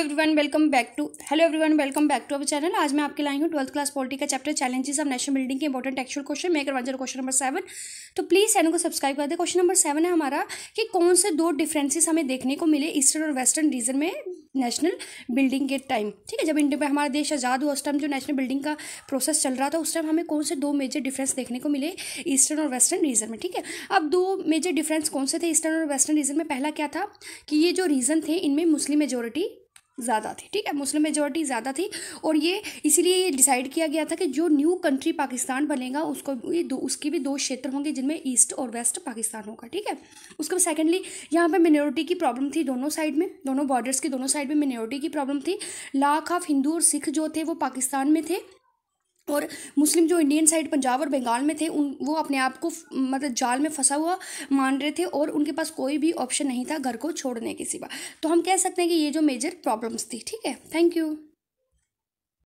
everyone welcome back to hello everyone welcome back to our channel आज मैं आपके लाई हूँ ट्वेल्थ क्लास पॉलिटी का chapter challenges of national building के important actual question marker one question number seven तो please channel को subscribe कर दे क्वेश्चन नंबर सेवन है हमारा कि कौन से दो डिफ्रेंसेस हमें देखने को मिले ईस्टर्न और वेस्टर्न रीजन में नेशनल बिल्डिंग के टाइम ठीक है जब इंडिया में हमारा देश आज़ाद हुआ उस टाइम जो नेशनल बिल्डिंग का प्रोसेस चल रहा था उस टाइम हमें कौन से दो मेजर डिफरेंस देखने को मिले ईस्टर्न और वेस्टर्न रीजन में ठीक है अब दो मेजर डिफरेंस कौन से थे ईस्टर्न और वेस्टर्न रीजन में पहला क्या था कि ये जो रीजन थे इनमें मुस्लिम मेजोरिटी ज़्यादा थी ठीक है मुस्लिम मेजोरिटी ज़्यादा थी और ये इसीलिए ये डिसाइड किया गया था कि जो न्यू कंट्री पाकिस्तान बनेगा उसको ये दो उसके भी दो क्षेत्र होंगे जिनमें ईस्ट और वेस्ट पाकिस्तान होगा ठीक है उसके बाद सेकेंडली यहाँ पर मिनोरिटी की प्रॉब्लम थी दोनों साइड में दोनों बॉर्डर्स की दोनों साइड में मिनोरिटी की प्रॉब्लम थी लाख ऑफ हिंदू और सिख जो थे वो पाकिस्तान में थे और मुस्लिम जो इंडियन साइड पंजाब और बंगाल में थे उन वो अपने आप को मतलब जाल में फंसा हुआ मान रहे थे और उनके पास कोई भी ऑप्शन नहीं था घर को छोड़ने के सिवा तो हम कह सकते हैं कि ये जो मेजर प्रॉब्लम्स थी ठीक है थैंक यू